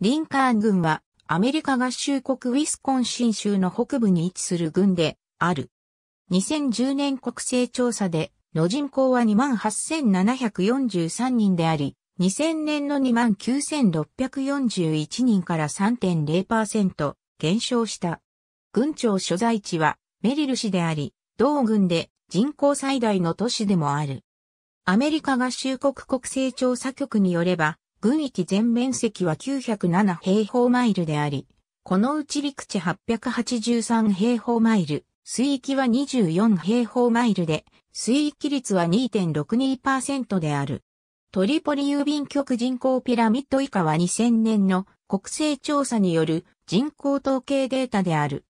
リンカーン軍はアメリカ合衆国ウィスコンシン州の北部に位置する軍である。2010年国勢調査での人口は28,743人であり、2000年の29,641人から3.0%減少した。軍庁所在地はメリル市であり、同軍で人口最大の都市でもある。アメリカ合衆国国勢調査局によれば、群域全面積は907平方マイルであり、このうち陸地883平方マイル、水域は24平方マイルで、水域率は2.62%である。トリポリ郵便局人口ピラミッド以下は2000年の国勢調査による人口統計データである。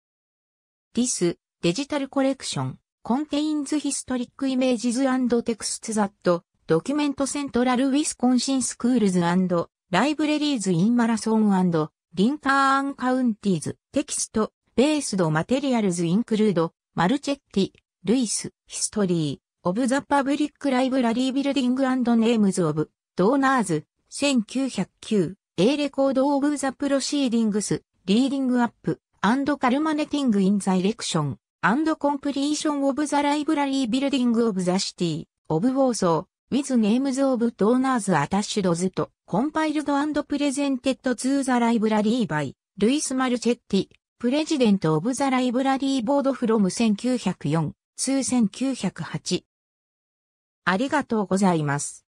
ディス、デジタルコレクション、コンテインズヒストリックイメージズテクスツザット、ドキュメントセントラルウィスコンシンスクールズライブレリーズインマラソンリンカーンカウンティーズテキストベースドマテリアルズインクルードマルチェッティルイスヒストリーオブザパブリックライブラリービルディングネームズオブドーナーズ1909 A レコードオブザプロシーディングスリーディングアップアンドカルマネティングインザイレクションアンドコンプリーションオブザライブラリービルディングオブザシティオブウォーソー with names of donors attached to compiled and presented to the library by Luis Marchetti, President of the Library Board from 1904 to 1908。ありがとうございます。